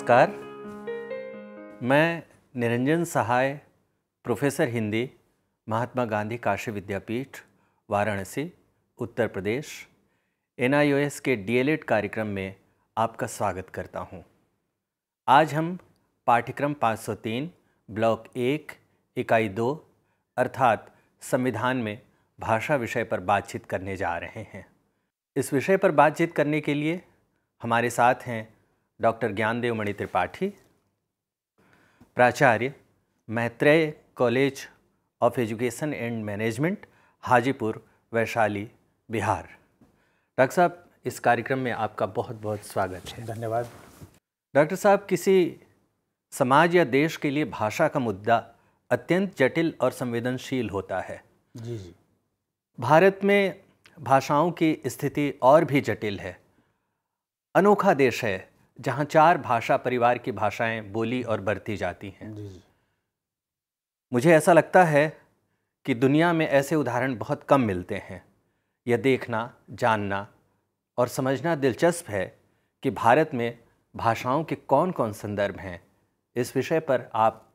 नमस्कार मैं Niranjan Sahay professor Hindi Mahatma Gandhi Kashi Vidyapith Varanasi Uttar Pradesh N K D कार्यक्रम में आपका स्वागत करता हूं। आज हम पाठ्यक्रम 503 ब्लॉक एक इकाई दो अर्थात संविधान में भाषा विषय पर बातचीत करने जा रहे हैं इस विषय पर बातचीत करने के लिए हमारे साथ हैं डॉक्टर ज्ञानदेव मणि त्रिपाठी प्राचार्य Maitreya college of education and management Hajipur Vaishali Bihar doctor साहब इस कार्यक्रम में आपका बहुत बहुत स्वागत है धन्यवाद डॉक्टर साहब किसी समाज या देश के लिए भाषा का मुद्दा अत्यंत जटिल और संवेदनशील होता है जी जी भारत में भाषाओं की स्थिति और भी जटिल है अनोखा देश है जहाँ चार भाषा परिवार की भाषाएं बोली और बरती जाती हैं मुझे ऐसा लगता है कि दुनिया में ऐसे उदाहरण बहुत कम मिलते हैं यह देखना जानना और समझना दिलचस्प है कि भारत में भाषाओं के कौन कौन संदर्भ हैं इस विषय पर आप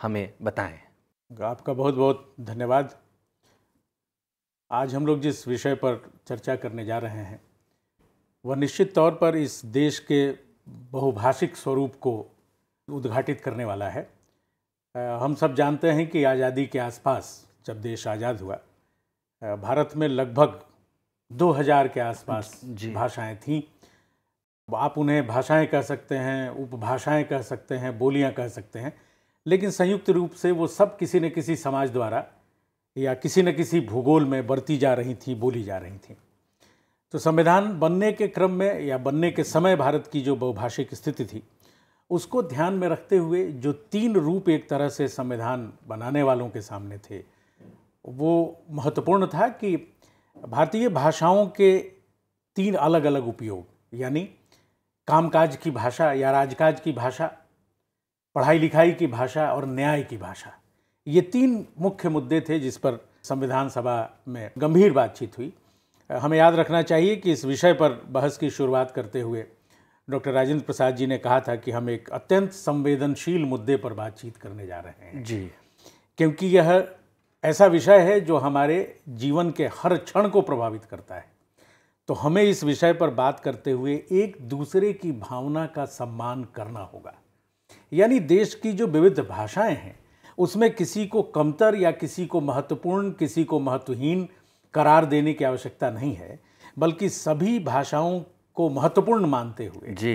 हमें बताएं आपका बहुत बहुत धन्यवाद आज हम लोग जिस विषय पर चर्चा करने जा रहे हैं वह निश्चित तौर पर इस देश के बहुभाषिक स्वरूप को उद्घाटित करने वाला है हम सब जानते हैं कि आज़ादी के आसपास जब देश आज़ाद हुआ भारत में लगभग 2000 के आसपास भाषाएं थीं आप उन्हें भाषाएं कह सकते हैं उपभाषाएं कह सकते हैं बोलियां कह सकते हैं लेकिन संयुक्त रूप से वो सब किसी न किसी समाज द्वारा या किसी न किसी भूगोल में बरती जा रही थी बोली जा रही थी तो संविधान बनने के क्रम में या बनने के समय भारत की जो बहुभाषिक स्थिति थी उसको ध्यान में रखते हुए जो तीन रूप एक तरह से संविधान बनाने वालों के सामने थे वो महत्वपूर्ण था कि भारतीय भाषाओं के तीन अलग अलग उपयोग यानी कामकाज की भाषा या राजकाज की भाषा पढ़ाई लिखाई की भाषा और न्याय की भाषा ये तीन मुख्य मुद्दे थे जिस पर संविधान सभा में गंभीर बातचीत हुई हमें याद रखना चाहिए कि इस विषय पर बहस की शुरुआत करते हुए डॉक्टर राजेंद्र प्रसाद जी ने कहा था कि हम एक अत्यंत संवेदनशील मुद्दे पर बातचीत करने जा रहे हैं जी क्योंकि यह ऐसा विषय है जो हमारे जीवन के हर क्षण को प्रभावित करता है तो हमें इस विषय पर बात करते हुए एक दूसरे की भावना का सम्मान करना होगा यानी देश की जो विविध भाषाएं हैं उसमें किसी को कमतर या किसी को महत्वपूर्ण किसी को महत्वहीन करार देने की आवश्यकता नहीं है बल्कि सभी भाषाओं को महत्वपूर्ण मानते हुए जी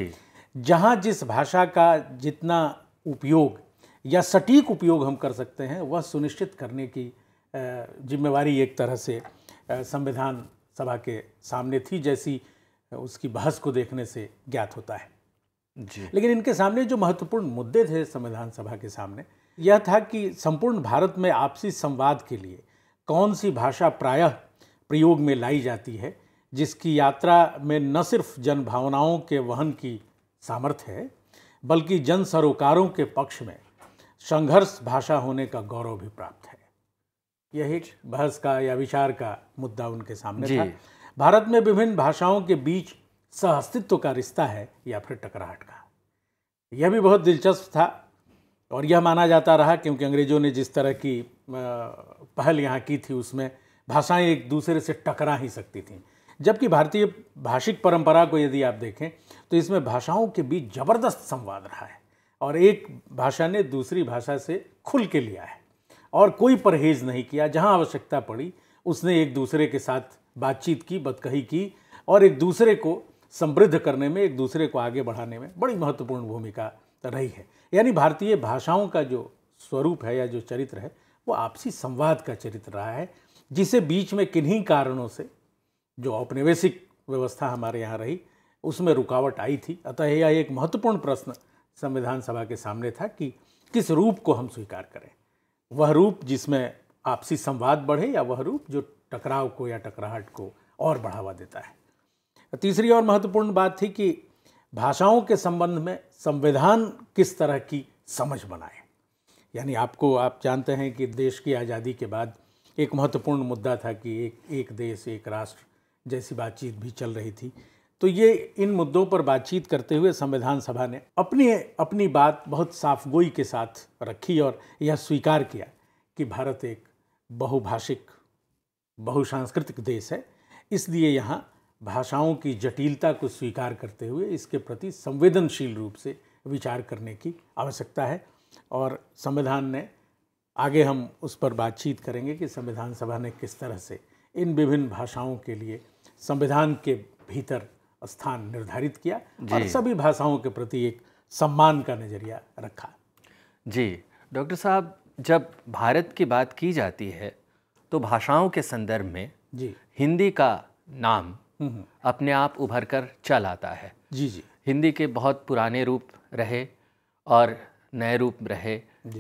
जहाँ जिस भाषा का जितना उपयोग या सटीक उपयोग हम कर सकते हैं वह सुनिश्चित करने की जिम्मेवारी एक तरह से संविधान सभा के सामने थी जैसी उसकी बहस को देखने से ज्ञात होता है जी। लेकिन इनके सामने जो महत्वपूर्ण मुद्दे थे संविधान सभा के सामने यह था कि संपूर्ण भारत में आपसी संवाद के लिए कौन सी भाषा प्रायः प्रयोग में लाई जाती है जिसकी यात्रा में न सिर्फ जन भावनाओं के वहन की सामर्थ्य है बल्कि जन सरोकारों के पक्ष में संघर्ष भाषा होने का गौरव भी प्राप्त है यही बहस का या विचार का मुद्दा उनके सामने था भारत में विभिन्न भाषाओं के बीच सहअस्तित्व का रिश्ता है या फिर टकराहट का यह भी बहुत दिलचस्प था और यह माना जाता रहा क्योंकि अंग्रेजों ने जिस तरह की पहल यहाँ की थी उसमें भाषाएं एक दूसरे से टकरा ही सकती थीं जबकि भारतीय भाषिक परंपरा को यदि आप देखें तो इसमें भाषाओं के बीच जबरदस्त संवाद रहा है और एक भाषा ने दूसरी भाषा से खुल के लिया है और कोई परहेज नहीं किया जहाँ आवश्यकता पड़ी उसने एक दूसरे के साथ बातचीत की बतकही की और एक दूसरे को समृद्ध करने में एक दूसरे को आगे बढ़ाने में बड़ी महत्वपूर्ण भूमिका रही है यानी भारतीय भाषाओं का जो स्वरूप है या जो चरित्र है वो आपसी संवाद का चरित्र रहा है जिसे बीच में किन्हीं कारणों से जो औपनिवेशिक व्यवस्था हमारे यहाँ रही उसमें रुकावट आई थी अतः यह एक महत्वपूर्ण प्रश्न संविधान सभा के सामने था कि किस रूप को हम स्वीकार करें वह रूप जिसमें आपसी संवाद बढ़े या वह रूप जो टकराव को या टकराहट को और बढ़ावा देता है तीसरी और महत्वपूर्ण बात थी कि भाषाओं के संबंध में संविधान किस तरह की समझ बनाए यानी आपको आप जानते हैं कि देश की आज़ादी के बाद एक महत्वपूर्ण मुद्दा था कि एक एक देश एक राष्ट्र जैसी बातचीत भी चल रही थी तो ये इन मुद्दों पर बातचीत करते हुए संविधान सभा ने अपनी अपनी बात बहुत साफ गोई के साथ रखी और यह स्वीकार किया कि भारत एक बहुभाषिक बहुसांस्कृतिक देश है इसलिए यहाँ भाषाओं की जटिलता को स्वीकार करते हुए इसके प्रति संवेदनशील रूप से विचार करने की आवश्यकता है और संविधान ने आगे हम उस पर बातचीत करेंगे कि संविधान सभा ने किस तरह से इन विभिन्न भाषाओं के लिए संविधान के भीतर स्थान निर्धारित किया और सभी भाषाओं के प्रति एक सम्मान का नज़रिया रखा जी डॉक्टर साहब जब भारत की बात की जाती है तो भाषाओं के संदर्भ में जी हिंदी का नाम हम्म, हम्म। अपने आप उभर कर चल आता है जी जी हिंदी के बहुत पुराने रूप रहे और नए रूप रहे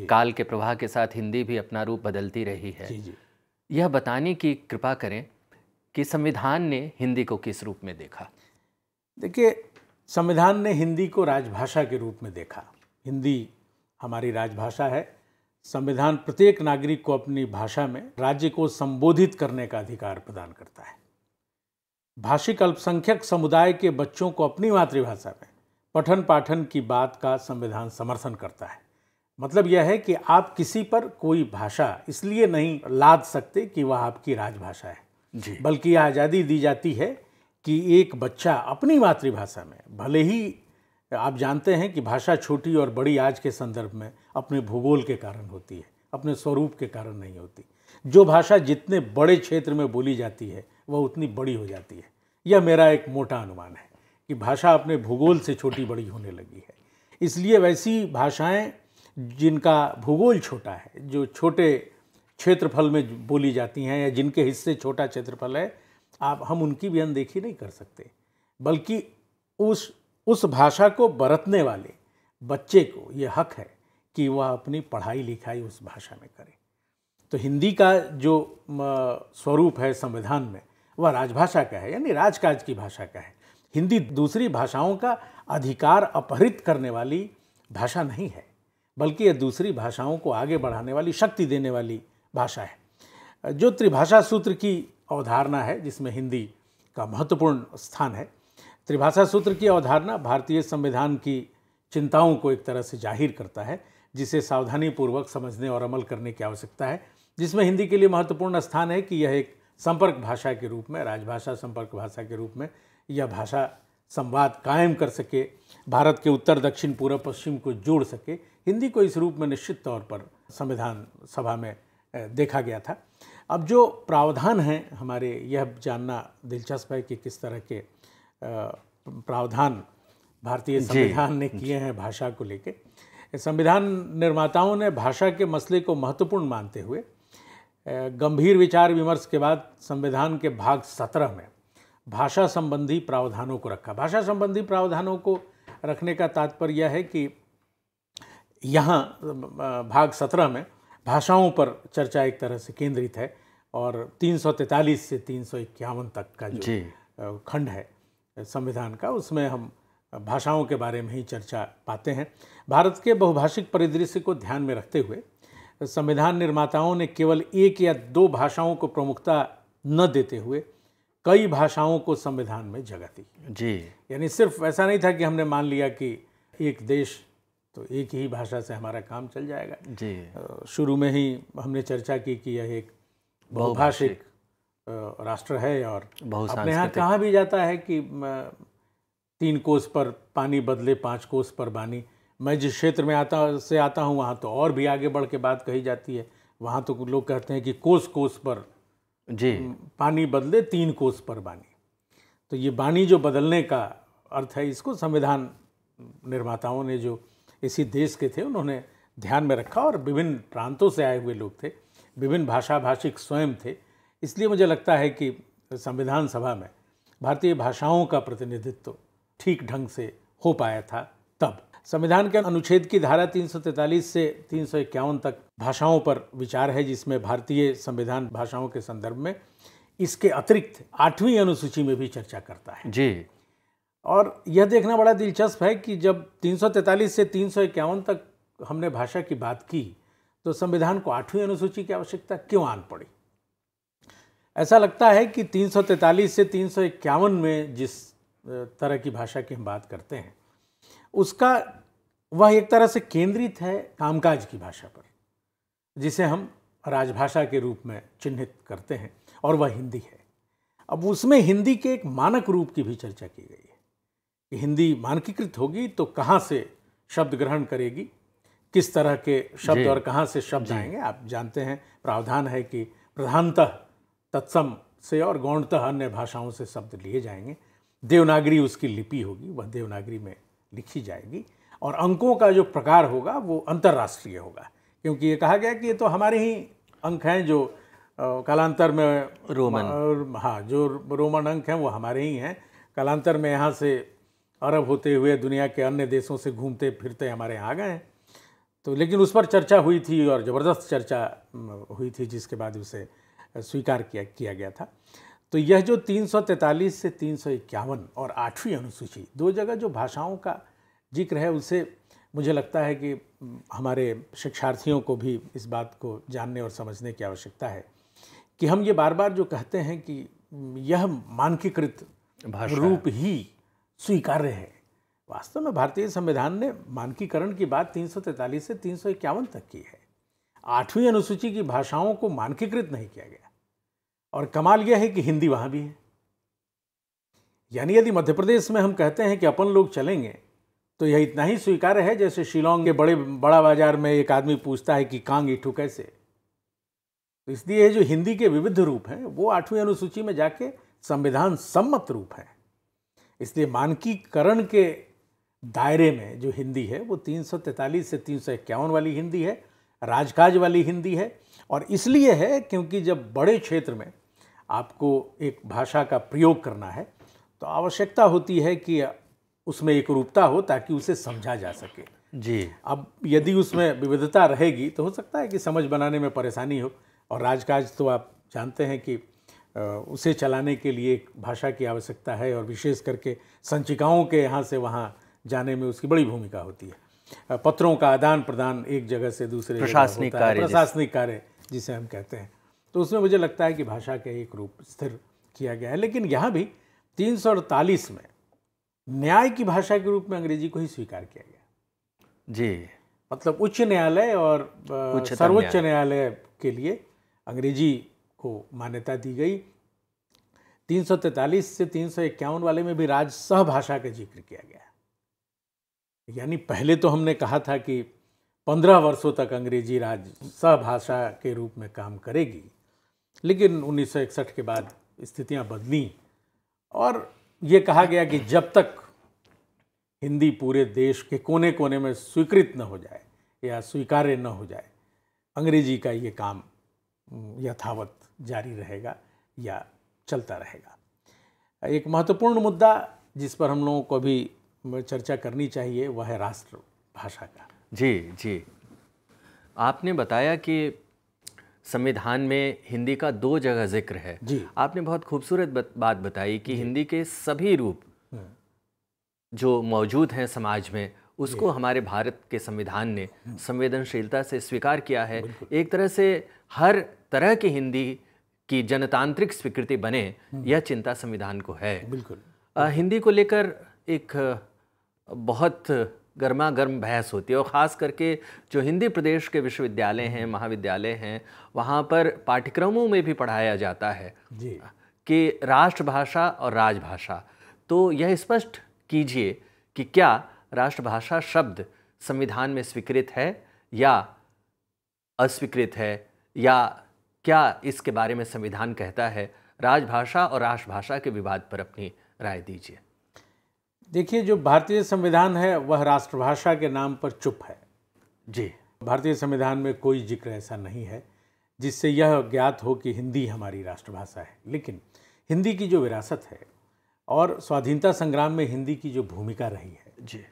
काल के प्रवाह के साथ हिंदी भी अपना रूप बदलती रही है जी जी। यह बताने की कृपा करें कि संविधान ने हिंदी को किस रूप में देखा देखिए संविधान ने हिंदी को राजभाषा के रूप में देखा हिंदी हमारी राजभाषा है संविधान प्रत्येक नागरिक को अपनी भाषा में राज्य को संबोधित करने का अधिकार प्रदान करता है भाषिक अल्पसंख्यक समुदाय के बच्चों को अपनी मातृभाषा में पठन पाठन की बात का संविधान समर्थन करता है मतलब यह है कि आप किसी पर कोई भाषा इसलिए नहीं लाद सकते कि वह आपकी राजभाषा है जी बल्कि यह आज़ादी दी जाती है कि एक बच्चा अपनी मातृभाषा में भले ही आप जानते हैं कि भाषा छोटी और बड़ी आज के संदर्भ में अपने भूगोल के कारण होती है अपने स्वरूप के कारण नहीं होती जो भाषा जितने बड़े क्षेत्र में बोली जाती है वह उतनी बड़ी हो जाती है यह मेरा एक मोटा अनुमान है कि भाषा अपने भूगोल से छोटी बड़ी होने लगी है इसलिए वैसी भाषाएं जिनका भूगोल छोटा है जो छोटे क्षेत्रफल में बोली जाती हैं या जिनके हिस्से छोटा क्षेत्रफल है आप हम उनकी भी अनदेखी नहीं कर सकते बल्कि उस उस भाषा को बरतने वाले बच्चे को ये हक है कि वह अपनी पढ़ाई लिखाई उस भाषा में करे तो हिंदी का जो स्वरूप है संविधान में वह राजभाषा का है यानी राजकाज की भाषा का है हिंदी दूसरी भाषाओं का अधिकार अपहरित करने वाली भाषा नहीं है बल्कि यह दूसरी भाषाओं को आगे बढ़ाने वाली शक्ति देने वाली भाषा है जो त्रिभाषा सूत्र की अवधारणा है जिसमें हिंदी का महत्वपूर्ण स्थान है त्रिभाषा सूत्र की अवधारणा भारतीय संविधान की चिंताओं को एक तरह से जाहिर करता है जिसे सावधानीपूर्वक समझने और अमल करने की आवश्यकता है जिसमें हिंदी के लिए महत्वपूर्ण स्थान है कि यह एक संपर्क भाषा के रूप में राजभाषा संपर्क भाषा के रूप में यह भाषा संवाद कायम कर सके भारत के उत्तर दक्षिण पूर्व पश्चिम को जोड़ सके हिंदी को इस रूप में निश्चित तौर पर संविधान सभा में देखा गया था अब जो प्रावधान हैं हमारे यह जानना दिलचस्प है कि किस तरह के प्रावधान भारतीय संविधान ने किए हैं भाषा को लेके संविधान निर्माताओं ने भाषा के मसले को महत्वपूर्ण मानते हुए गंभीर विचार विमर्श के बाद संविधान के भाग सत्रह में भाषा संबंधी प्रावधानों को रखा भाषा संबंधी प्रावधानों को रखने का तात्पर्य यह है कि यहाँ भाग सत्रह में भाषाओं पर चर्चा एक तरह से केंद्रित है और 343 से तीन तक का जो खंड है संविधान का उसमें हम भाषाओं के बारे में ही चर्चा पाते हैं भारत के बहुभाषिक परिदृश्य को ध्यान में रखते हुए संविधान निर्माताओं ने केवल एक या दो भाषाओं को प्रमुखता न देते हुए कई भाषाओं को संविधान में जगह दी जी यानी सिर्फ ऐसा नहीं था कि हमने मान लिया कि एक देश तो एक ही भाषा से हमारा काम चल जाएगा जी शुरू में ही हमने चर्चा की कि यह एक बहुभाषिक राष्ट्र है और अपने यहाँ कहा भी जाता है कि तीन कोस पर पानी बदले पांच कोस पर बानी मैं जिस क्षेत्र में आता से आता हूँ वहाँ तो और भी आगे बढ़ के बात कही जाती है वहाँ तो लोग कहते हैं कि कोस कोस पर जी पानी बदले तीन कोस पर बानी तो ये बानी जो बदलने का अर्थ है इसको संविधान निर्माताओं ने जो इसी देश के थे उन्होंने ध्यान में रखा और विभिन्न प्रांतों से आए हुए लोग थे विभिन्न भाषा भाषिक स्वयं थे इसलिए मुझे लगता है कि संविधान सभा में भारतीय भाषाओं का प्रतिनिधित्व ठीक ढंग से हो पाया था तब संविधान के अनुच्छेद की धारा 343 से तीन तक भाषाओं पर विचार है जिसमें भारतीय संविधान भाषाओं के संदर्भ में इसके अतिरिक्त आठवीं अनुसूची में भी चर्चा करता है जी और यह देखना बड़ा दिलचस्प है कि जब 343 से तीन तक हमने भाषा की बात की तो संविधान को आठवीं अनुसूची की आवश्यकता क्यों आन पड़ी ऐसा लगता है कि 343 से तीन में जिस तरह की भाषा की हम बात करते हैं उसका वह एक तरह से केंद्रित है कामकाज की भाषा पर जिसे हम राजभाषा के रूप में चिन्हित करते हैं और वह हिंदी है अब उसमें हिंदी के एक मानक रूप की भी चर्चा की गई है कि हिंदी मानकीकृत होगी तो कहाँ से शब्द ग्रहण करेगी किस तरह के शब्द और कहाँ से शब्द आएंगे आप जानते हैं प्रावधान है कि प्रधानतः तत्सम से और गौणतः अन्य भाषाओं से शब्द लिए जाएंगे देवनागरी उसकी लिपि होगी वह देवनागरी में लिखी जाएगी और अंकों का जो प्रकार होगा वो अंतर्राष्ट्रीय होगा क्योंकि ये कहा गया कि ये तो हमारे ही अंक हैं जो कालांतर में रोमन हाँ जो रोमन अंक हैं वो हमारे ही हैं कालांतर में यहाँ से अरब होते हुए दुनिया के अन्य देशों से घूमते फिरते हमारे यहाँ आ गए हैं तो लेकिन उस पर चर्चा हुई थी और ज़बरदस्त चर्चा हुई थी जिसके बाद उसे स्वीकार किया किया गया था तो यह जो 343 से तीन और आठवीं अनुसूची दो जगह जो भाषाओं का जिक्र है उसे मुझे लगता है कि हमारे शिक्षार्थियों को भी इस बात को जानने और समझने की आवश्यकता है कि हम ये बार बार जो कहते हैं कि यह मानकीकृत रूप ही स्वीकार्य है वास्तव में भारतीय संविधान ने मानकीकरण की बात 343 से तीन तक की है आठवीं अनुसूची की भाषाओं को मानकीकृत नहीं किया गया और कमाल यह है कि हिंदी वहाँ भी है यानी यदि मध्य प्रदेश में हम कहते हैं कि अपन लोग चलेंगे तो यह इतना ही स्वीकार्य है जैसे शिलोंग के बड़े बड़ा बाजार में एक आदमी पूछता है कि कांग इठू कैसे तो इसलिए जो हिंदी के विविध रूप हैं वो आठवीं अनुसूची में जाके संविधान सम्मत रूप है इसलिए मानकीकरण के दायरे में जो हिंदी है वो 343 से तीन वाली हिंदी है राजकाज वाली हिंदी है और इसलिए है क्योंकि जब बड़े क्षेत्र में आपको एक भाषा का प्रयोग करना है तो आवश्यकता होती है कि उसमें एक रूपता हो ताकि उसे समझा जा सके जी अब यदि उसमें विविधता रहेगी तो हो सकता है कि समझ बनाने में परेशानी हो और राजकाज तो आप जानते हैं कि उसे चलाने के लिए एक भाषा की आवश्यकता है और विशेष करके संचिकाओं के यहाँ से वहाँ जाने में उसकी बड़ी भूमिका होती है पत्रों का आदान प्रदान एक जगह से दूसरे प्रशासनिक कार्य प्रशासनिक कार्य जिसे हम कहते हैं तो उसमें मुझे लगता है कि भाषा का एक रूप स्थिर किया गया है लेकिन यहाँ भी तीन में न्याय की भाषा के रूप में अंग्रेजी को ही स्वीकार किया गया जी मतलब उच्च न्यायालय और सर्वोच्च न्यायालय के लिए अंग्रेजी को मान्यता दी गई तीन से तीन वाले में भी राज सहभाषा का जिक्र किया गया यानी पहले तो हमने कहा था कि पंद्रह वर्षों तक अंग्रेजी राज सहभाषा के रूप में काम करेगी लेकिन 1961 के बाद स्थितियां बदली और ये कहा गया कि जब तक हिंदी पूरे देश के कोने कोने में स्वीकृत न हो जाए या स्वीकार्य न हो जाए अंग्रेजी का ये काम यथावत जारी रहेगा या चलता रहेगा एक महत्वपूर्ण मुद्दा जिस पर हम लोगों को भी चर्चा करनी चाहिए वह है राष्ट्रभाषा का जी जी आपने बताया कि संविधान में हिंदी का दो जगह जिक्र है जी। आपने बहुत खूबसूरत बात बताई कि हिंदी के सभी रूप हाँ। जो मौजूद हैं समाज में उसको हमारे भारत के संविधान ने हाँ। संवेदनशीलता से स्वीकार किया है एक तरह से हर तरह की हिंदी की जनतांत्रिक स्वीकृति बने हाँ। यह चिंता संविधान को है बिल्कुल हिंदी को लेकर एक बहुत गर्मा गर्म बहस होती है और ख़ास करके जो हिंदी प्रदेश के विश्वविद्यालय हैं महाविद्यालय हैं वहाँ पर पाठ्यक्रमों में भी पढ़ाया जाता है जी कि राष्ट्रभाषा और राजभाषा तो यह स्पष्ट कीजिए कि क्या राष्ट्रभाषा शब्द संविधान में स्वीकृत है या अस्वीकृत है या क्या इसके बारे में संविधान कहता है राजभाषा और राष्ट्रभाषा के विवाद पर अपनी राय दीजिए देखिए जो भारतीय संविधान है वह राष्ट्रभाषा के नाम पर चुप है जी भारतीय संविधान में कोई जिक्र ऐसा नहीं है जिससे यह ज्ञात हो कि हिंदी हमारी राष्ट्रभाषा है लेकिन हिंदी की जो विरासत है और स्वाधीनता संग्राम में हिंदी की जो भूमिका रही है जी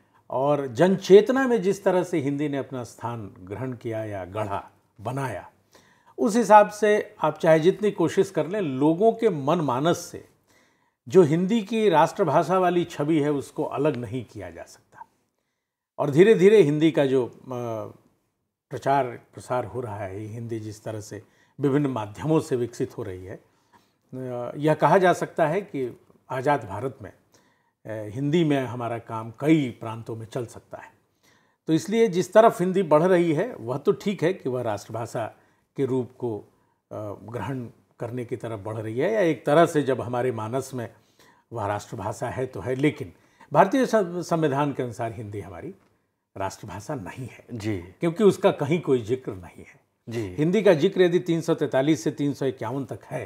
और जन चेतना में जिस तरह से हिंदी ने अपना स्थान ग्रहण किया या गढ़ा बनाया उस हिसाब से आप चाहे जितनी कोशिश कर लें लोगों के मन मानस से जो हिंदी की राष्ट्रभाषा वाली छवि है उसको अलग नहीं किया जा सकता और धीरे धीरे हिंदी का जो प्रचार प्रसार हो रहा है हिंदी जिस तरह से विभिन्न माध्यमों से विकसित हो रही है यह कहा जा सकता है कि आज़ाद भारत में हिंदी में हमारा काम कई प्रांतों में चल सकता है तो इसलिए जिस तरफ हिंदी बढ़ रही है वह तो ठीक है कि वह राष्ट्रभाषा के रूप को ग्रहण करने की तरफ बढ़ रही है या एक तरह से जब हमारे मानस में वह राष्ट्रभाषा है तो है लेकिन भारतीय संविधान के अनुसार हिंदी हमारी राष्ट्रभाषा नहीं है जी क्योंकि उसका कहीं कोई जिक्र नहीं है जी हिंदी का जिक्र यदि तीन से तीन तक है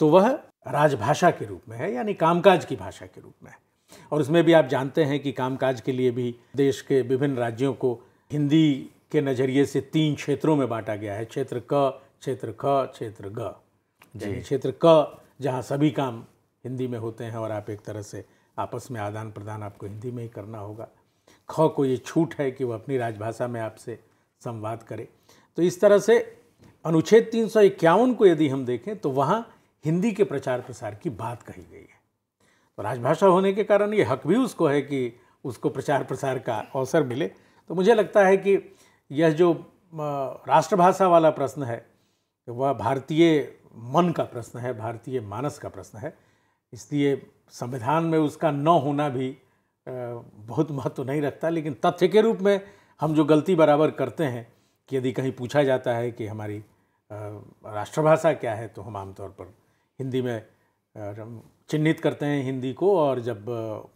तो वह राजभाषा के रूप में है यानी कामकाज की भाषा के रूप में है और उसमें भी आप जानते हैं कि कामकाज के लिए भी देश के विभिन्न राज्यों को हिंदी के नज़रिए से तीन क्षेत्रों में बांटा गया है क्षेत्र क क्षेत्र ख क्षेत्र ग जैन क्षेत्र क जहाँ सभी काम हिंदी में होते हैं और आप एक तरह से आपस में आदान प्रदान आपको हिंदी में ही करना होगा ख को ये छूट है कि वह अपनी राजभाषा में आपसे संवाद करे तो इस तरह से अनुच्छेद तीन को यदि हम देखें तो वहाँ हिंदी के प्रचार प्रसार की बात कही गई है तो राजभाषा होने के कारण ये हक भी उसको है कि उसको प्रचार प्रसार का अवसर मिले तो मुझे लगता है कि यह जो राष्ट्रभाषा वाला प्रश्न है वह भारतीय मन का प्रश्न है भारतीय मानस का प्रश्न है इसलिए संविधान में उसका न होना भी बहुत महत्व नहीं रखता लेकिन तथ्य के रूप में हम जो गलती बराबर करते हैं कि यदि कहीं पूछा जाता है कि हमारी राष्ट्रभाषा क्या है तो हम आमतौर पर हिंदी में चिन्हित करते हैं हिंदी को और जब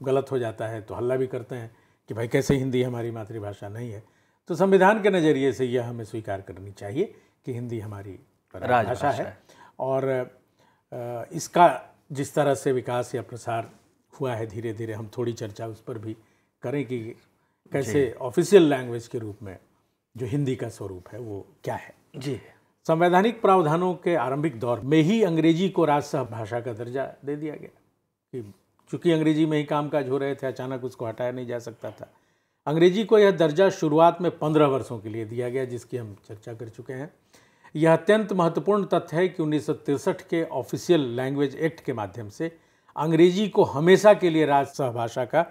गलत हो जाता है तो हल्ला भी करते हैं कि भाई कैसे हिंदी हमारी मातृभाषा नहीं है तो संविधान के नज़रिए से यह हमें स्वीकार करनी चाहिए कि हिंदी हमारी राजभाषा है, है। और इसका जिस तरह से विकास या प्रसार हुआ है धीरे धीरे हम थोड़ी चर्चा उस पर भी करें कि कैसे ऑफिशियल लैंग्वेज के रूप में जो हिंदी का स्वरूप है वो क्या है जी संवैधानिक प्रावधानों के आरंभिक दौर में ही अंग्रेजी को राजसह भाषा का दर्जा दे दिया गया कि चूँकि अंग्रेजी में ही कामकाज हो रहे थे अचानक उसको हटाया नहीं जा सकता था अंग्रेजी को यह दर्जा शुरुआत में पंद्रह वर्षों के लिए दिया गया जिसकी हम चर्चा कर चुके हैं यह अत्यंत महत्वपूर्ण तथ्य है कि उन्नीस के ऑफिशियल लैंग्वेज एक्ट के माध्यम से अंग्रेजी को हमेशा के लिए राजसह भाषा का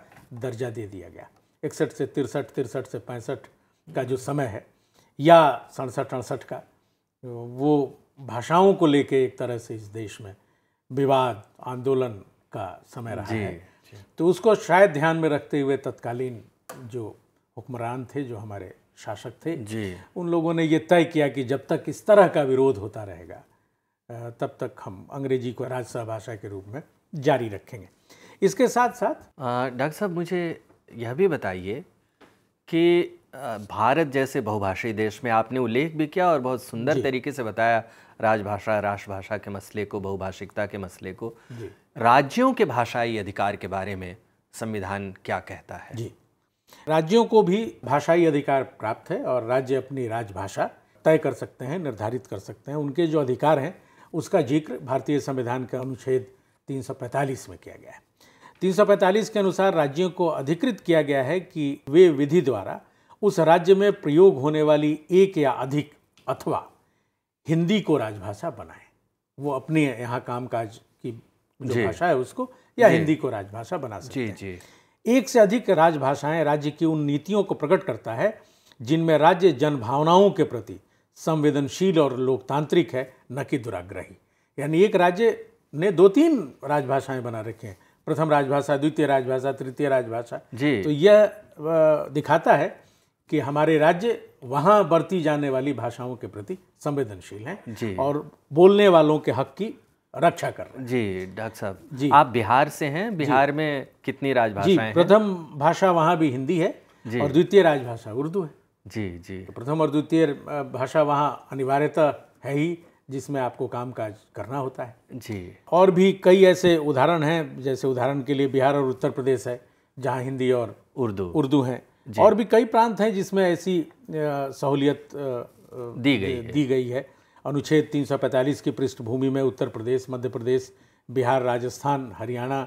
दर्जा दे दिया गया इकसठ से तिरसठ तिरसठ से पैंसठ का जो समय है या सड़सठ अड़सठ का वो भाषाओं को लेके एक तरह से इस देश में विवाद आंदोलन का समय रहा है तो उसको शायद ध्यान में रखते हुए तत्कालीन जो हुक्मरान थे जो हमारे शासक थे जी उन लोगों ने ये तय किया कि जब तक इस तरह का विरोध होता रहेगा तब तक हम अंग्रेजी को राजसभा भाषा के रूप में जारी रखेंगे इसके साथ साथ डॉक्टर साहब मुझे यह भी बताइए कि भारत जैसे बहुभाषी देश में आपने उल्लेख भी किया और बहुत सुंदर तरीके से बताया राजभाषा राष्ट्रभाषा के मसले को बहुभाषिकता के मसले को राज्यों के भाषाई अधिकार के बारे में संविधान क्या कहता है जी राज्यों को भी भाषाई अधिकार प्राप्त है और राज्य अपनी राजभाषा तय कर सकते हैं निर्धारित कर सकते हैं उनके जो अधिकार हैं उसका जिक्र भारतीय संविधान के अनुच्छेद 345 में किया गया है 345 के अनुसार राज्यों को अधिकृत किया गया है कि वे विधि द्वारा उस राज्य में प्रयोग होने वाली एक या अधिक अथवा हिंदी को राजभाषा बनाएं वो अपने यहाँ कामकाज की जो भाषा है उसको या हिंदी को राजभाषा बना सकते हैं एक से अधिक राजभाषाएं राज्य की उन नीतियों को प्रकट करता है जिनमें राज्य जनभावनाओं के प्रति संवेदनशील और लोकतांत्रिक है न कि दुराग्रही यानी एक राज्य ने दो तीन राजभाषाएं बना रखी हैं प्रथम राजभाषा द्वितीय राजभाषा तृतीय राजभाषा जी तो यह दिखाता है कि हमारे राज्य वहाँ बरती जाने वाली भाषाओं के प्रति संवेदनशील हैं और बोलने वालों के हक की रक्षा कर रहे हैं जी डॉक्टर साहब जी आप बिहार से हैं बिहार में कितनी राजभाषाएं प्रथम भाषा वहाँ भी हिंदी है और द्वितीय राजभाषा उर्दू है जी जी तो प्रथम और द्वितीय भाषा वहाँ अनिवार्यता है ही जिसमें आपको काम काज करना होता है जी और भी कई ऐसे उदाहरण हैं जैसे उदाहरण के लिए बिहार और उत्तर प्रदेश है जहाँ हिंदी और उर्दू उर्दू हैं और भी कई प्रांत हैं जिसमें ऐसी सहूलियत दी गई दी गई है अनुच्छेद 345 की पृष्ठभूमि में उत्तर प्रदेश मध्य प्रदेश बिहार राजस्थान हरियाणा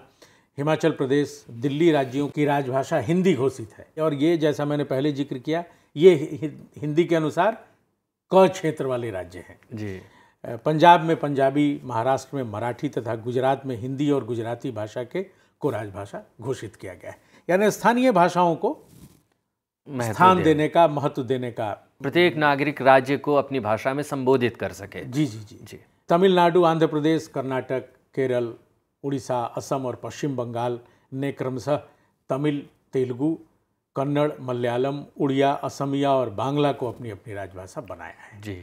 हिमाचल प्रदेश दिल्ली राज्यों की राजभाषा हिंदी घोषित है और ये जैसा मैंने पहले जिक्र किया ये हिंदी के अनुसार क क्षेत्र वाले राज्य हैं जी पंजाब में पंजाबी महाराष्ट्र में मराठी तथा गुजरात में हिंदी और गुजराती भाषा के को राजभाषा घोषित किया गया है यानी स्थानीय भाषाओं को स्थान देने का महत्व देने का प्रत्येक नागरिक राज्य को अपनी भाषा में संबोधित कर सके जी जी जी जी तमिलनाडु आंध्र प्रदेश कर्नाटक केरल उड़ीसा असम और पश्चिम बंगाल ने क्रमशः तमिल तेलुगु कन्नड़ मलयालम उड़िया असमिया और बांग्ला को अपनी अपनी राजभाषा बनाया है जी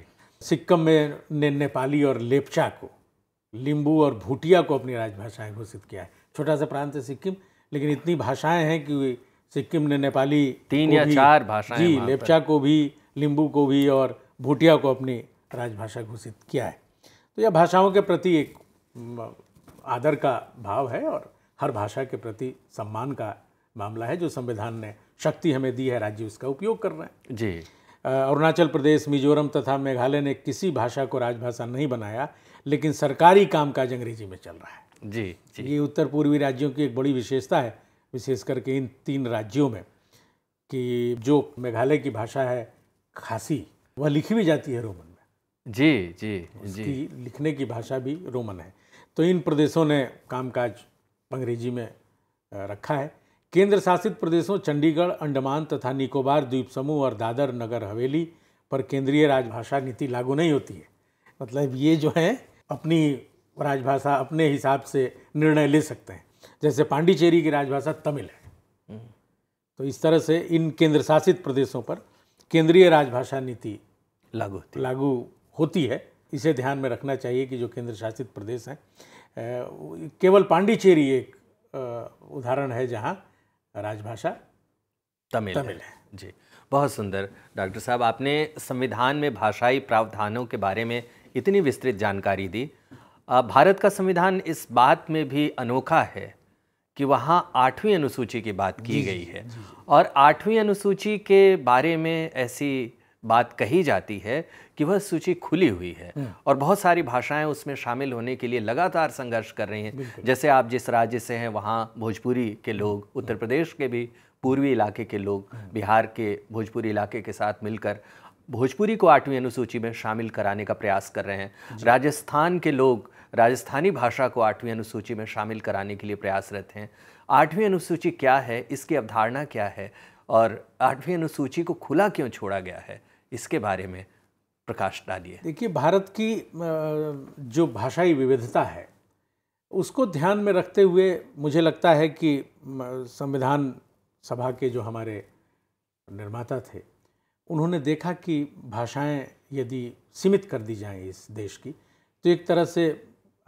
सिक्किम में ने नेपाली और लेपचा को लिंबू और भूटिया को अपनी राजभाषाएं घोषित किया है छोटा सा प्रांत है सिक्किम लेकिन इतनी भाषाएं हैं कि सिक्किम ने नेपाली तीन या चार भाषाएं जी लेपचा को भी लिंबू को भी और भूटिया को अपनी राजभाषा घोषित किया है तो यह भाषाओं के प्रति एक आदर का भाव है और हर भाषा के प्रति सम्मान का मामला है जो संविधान ने शक्ति हमें दी है राज्य उसका उपयोग कर रहे हैं जी अरुणाचल प्रदेश मिजोरम तथा मेघालय ने किसी भाषा को राजभाषा नहीं बनाया लेकिन सरकारी कामकाज अंग्रेजी में चल रहा है जी, जी ये उत्तर पूर्वी राज्यों की एक बड़ी विशेषता है विशेष करके इन तीन राज्यों में कि जो मेघालय की भाषा है खासी वह लिखी भी जाती है रोमन में जी जी उसकी जी लिखने की भाषा भी रोमन है तो इन प्रदेशों ने कामकाज अंग्रेजी में रखा है केंद्र शासित प्रदेशों चंडीगढ़ अंडमान तथा निकोबार द्वीप समूह और दादर नगर हवेली पर केंद्रीय राजभाषा नीति लागू नहीं होती है मतलब ये जो है अपनी राजभाषा अपने हिसाब से निर्णय ले सकते हैं जैसे पांडिचेरी की राजभाषा तमिल है हम्म। तो इस तरह से इन केंद्र शासित प्रदेशों पर केंद्रीय राजभाषा नीति लागू होती लागू होती है इसे ध्यान में रखना चाहिए कि जो केंद्र शासित प्रदेश हैं केवल पांडिचेरी एक उदाहरण है जहाँ राजभाषा तमिल तमिल है जी बहुत सुंदर डॉक्टर साहब आपने संविधान में भाषाई प्रावधानों के बारे में इतनी विस्तृत जानकारी दी भारत का संविधान इस बात में भी अनोखा है कि वहाँ आठवीं अनुसूची की बात की गई है और आठवीं अनुसूची के बारे में ऐसी बात कही जाती है कि वह सूची खुली हुई है हम्म। और बहुत सारी भाषाएं उसमें शामिल होने के लिए लगातार संघर्ष कर रही हैं जैसे आप जिस राज्य से हैं वहाँ भोजपुरी के लोग हम्म। उत्तर प्रदेश के भी पूर्वी इलाके के लोग हम्म। बिहार के भोजपुरी इलाके के साथ मिलकर भोजपुरी को आठवीं अनुसूची में शामिल कराने का प्रयास कर रहे हैं राजस्थान के लोग राजस्थानी भाषा को आठवीं अनुसूची में शामिल कराने के लिए प्रयासरत हैं आठवीं अनुसूची क्या है इसकी अवधारणा क्या है और आठवीं अनुसूची को खुला क्यों छोड़ा गया है इसके बारे में प्रकाश डालिए देखिए भारत की जो भाषाई विविधता है उसको ध्यान में रखते हुए मुझे लगता है कि संविधान सभा के जो हमारे निर्माता थे उन्होंने देखा कि भाषाएं यदि सीमित कर दी जाएं इस देश की तो एक तरह से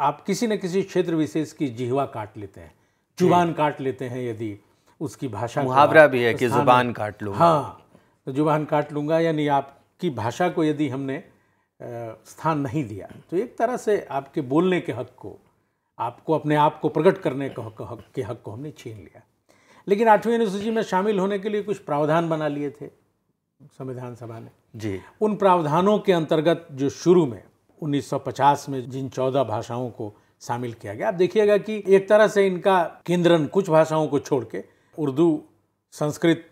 आप किसी न किसी क्षेत्र विशेष की जिहवा काट लेते हैं जुबान काट लेते हैं यदि उसकी भाषा मुहावरा भी है कि हाँ, तो जुबान काट लूँ हाँ जुबान काट लूँगा यानी आपकी भाषा को यदि हमने स्थान नहीं दिया तो एक तरह से आपके बोलने के हक को आपको अपने आप को प्रकट करने के हक, हक के हक को हमने छीन लिया लेकिन आठवीं अनुसूची में शामिल होने के लिए कुछ प्रावधान बना लिए थे संविधान सभा ने जी उन प्रावधानों के अंतर्गत जो शुरू में 1950 में जिन चौदह भाषाओं को शामिल किया गया आप देखिएगा कि एक तरह से इनका केंद्रन कुछ भाषाओं को छोड़ के उर्दू संस्कृत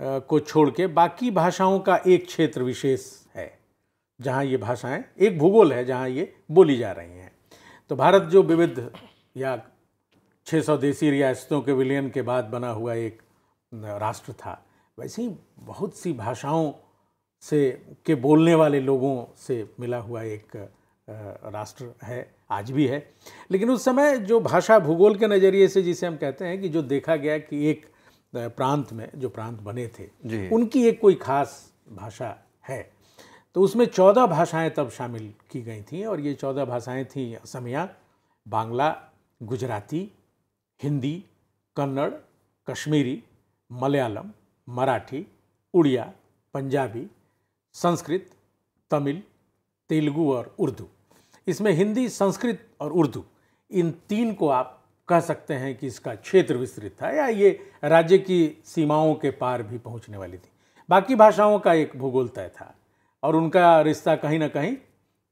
को छोड़ के बाकी भाषाओं का एक क्षेत्र विशेष है जहाँ ये भाषाएं एक भूगोल है जहाँ ये बोली जा रही हैं तो भारत जो विविध या 600 देसी रियासतों के विलयन के बाद बना हुआ एक राष्ट्र था वैसे ही बहुत सी भाषाओं से के बोलने वाले लोगों से मिला हुआ एक राष्ट्र है आज भी है लेकिन उस समय जो भाषा भूगोल के नज़रिए से जिसे हम कहते हैं कि जो देखा गया कि एक प्रांत में जो प्रांत बने थे उनकी एक कोई खास भाषा है तो उसमें चौदह भाषाएं तब शामिल की गई थी और ये चौदह भाषाएं थीं असमिया बांग्ला गुजराती हिंदी कन्नड़ कश्मीरी मलयालम मराठी उड़िया पंजाबी संस्कृत तमिल तेलुगु और उर्दू इसमें हिंदी संस्कृत और उर्दू इन तीन को आप कह सकते हैं कि इसका क्षेत्र विस्तृत था या ये राज्य की सीमाओं के पार भी पहुंचने वाली थी बाकी भाषाओं का एक भूगोल तय था और उनका रिश्ता कहीं ना कहीं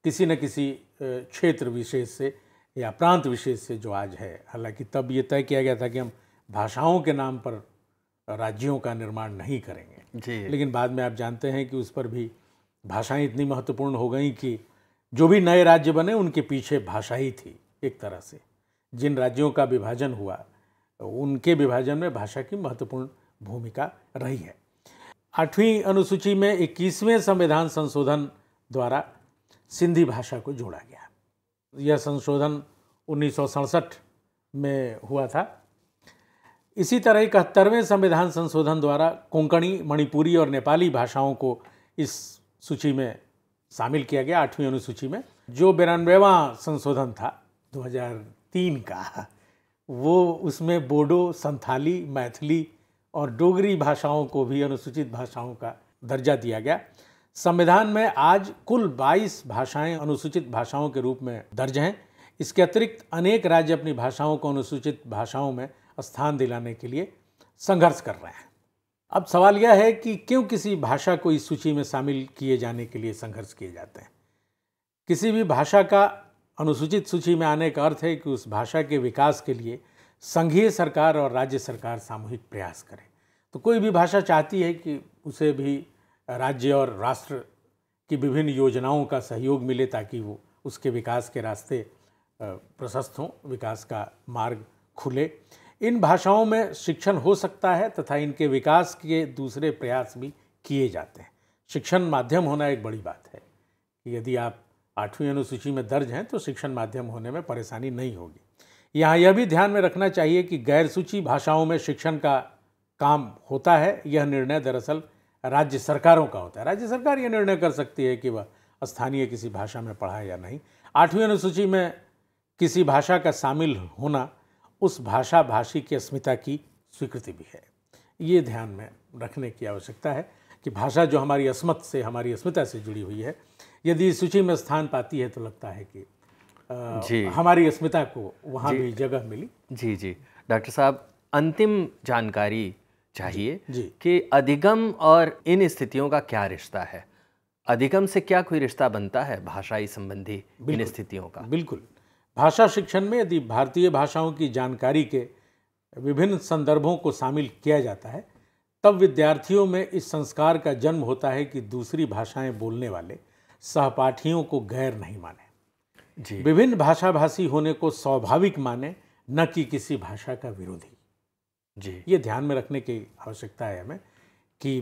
किसी न किसी क्षेत्र विशेष से या प्रांत विशेष से जो आज है हालांकि तब ये तय किया गया था कि हम भाषाओं के नाम पर राज्यों का निर्माण नहीं करेंगे जी लेकिन बाद में आप जानते हैं कि उस पर भी भाषाएं इतनी महत्वपूर्ण हो गई कि जो भी नए राज्य बने उनके पीछे भाषा ही थी एक तरह से जिन राज्यों का विभाजन हुआ उनके विभाजन में भाषा की महत्वपूर्ण भूमिका रही है आठवीं अनुसूची में इक्कीसवें संविधान संशोधन द्वारा सिंधी भाषा को जोड़ा गया यह संशोधन उन्नीस में हुआ था इसी तरह इकहत्तरवें संविधान संशोधन द्वारा कोंकणी मणिपुरी और नेपाली भाषाओं को इस सूची में शामिल किया गया आठवीं अनुसूची में जो बिरानवेवा संशोधन था 2003 का वो उसमें बोडो संथाली मैथिली और डोगरी भाषाओं को भी अनुसूचित भाषाओं का दर्जा दिया गया संविधान में आज कुल 22 भाषाएं अनुसूचित भाषाओं के रूप में दर्ज हैं इसके अतिरिक्त अनेक राज्य अपनी भाषाओं को अनुसूचित भाषाओं में स्थान दिलाने के लिए संघर्ष कर रहे हैं अब सवाल यह है कि क्यों किसी भाषा को इस सूची में शामिल किए जाने के लिए संघर्ष किए जाते हैं किसी भी भाषा का अनुसूचित सूची में आने का अर्थ है कि उस भाषा के विकास के लिए संघीय सरकार और राज्य सरकार सामूहिक प्रयास करें तो कोई भी भाषा चाहती है कि उसे भी राज्य और राष्ट्र की विभिन्न योजनाओं का सहयोग मिले ताकि वो उसके विकास के रास्ते प्रशस्त हों विकास का मार्ग खुले इन भाषाओं में शिक्षण हो सकता है तथा इनके विकास के दूसरे प्रयास भी किए जाते हैं शिक्षण माध्यम होना एक बड़ी बात है यदि आप आठवीं अनुसूची में दर्ज हैं तो शिक्षण माध्यम होने में परेशानी नहीं होगी यहाँ यह भी ध्यान में रखना चाहिए कि गैर सूची भाषाओं में शिक्षण का काम होता है यह निर्णय दरअसल राज्य सरकारों का होता है राज्य सरकार यह निर्णय कर सकती है कि वह स्थानीय किसी भाषा में पढ़ाए या नहीं आठवीं अनुसूची में किसी भाषा का शामिल होना उस भाषा भाषी की अस्मिता की स्वीकृति भी है ये ध्यान में रखने की आवश्यकता है कि भाषा जो हमारी अस्मत से हमारी अस्मिता से जुड़ी हुई है यदि सूची में स्थान पाती है तो लगता है कि आ, जी हमारी अस्मिता को वहाँ भी जगह मिली जी जी डॉक्टर साहब अंतिम जानकारी चाहिए जी, जी। कि अधिगम और इन स्थितियों का क्या रिश्ता है अधिगम से क्या कोई रिश्ता बनता है भाषाई संबंधी इन स्थितियों का बिल्कुल भाषा शिक्षण में यदि भारतीय भाषाओं की जानकारी के विभिन्न संदर्भों को शामिल किया जाता है तब विद्यार्थियों में इस संस्कार का जन्म होता है कि दूसरी भाषाएं बोलने वाले सहपाठियों को गैर नहीं माने जी विभिन्न भाषा भाषी होने को स्वाभाविक माने न कि किसी भाषा का विरोधी जी ये ध्यान में रखने की आवश्यकता है हमें कि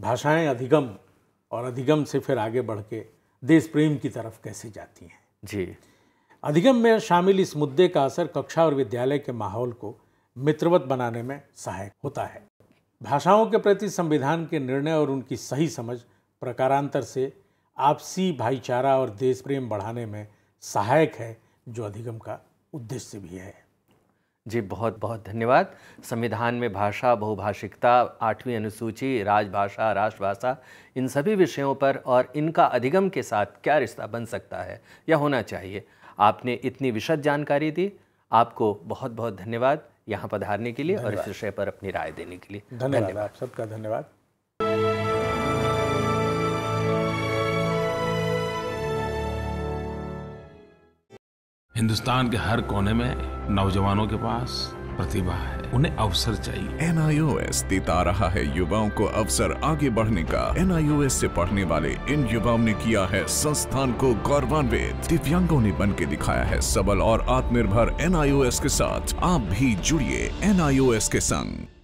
भाषाएं अधिगम और अधिगम से फिर आगे बढ़ के देश प्रेम की तरफ कैसे जाती हैं जी अधिगम में शामिल इस मुद्दे का असर कक्षा और विद्यालय के माहौल को मित्रवत बनाने में सहायक होता है भाषाओं के प्रति संविधान के निर्णय और उनकी सही समझ प्रकारांतर से आपसी भाईचारा और देश प्रेम बढ़ाने में सहायक है जो अधिगम का उद्देश्य भी है जी बहुत बहुत धन्यवाद संविधान में भाषा बहुभाषिकता आठवीं अनुसूची राजभाषा राष्ट्रभाषा इन सभी विषयों पर और इनका अधिगम के साथ क्या रिश्ता बन सकता है या होना चाहिए आपने इतनी विशद जानकारी दी आपको बहुत बहुत धन्यवाद यहाँ पधारने के लिए और इस विषय पर अपनी राय देने के लिए धन्यवाद आप सबका धन्यवाद हिंदुस्तान के हर कोने में नौजवानों के पास प्रतिभा है उन्हें अवसर चाहिए एन देता रहा है युवाओं को अवसर आगे बढ़ने का एन से पढ़ने वाले इन युवाओं ने किया है संस्थान को गौरवान्वित दिव्यांगों ने बन के दिखाया है सबल और आत्मनिर्भर एन के साथ आप भी जुड़िए एन के संग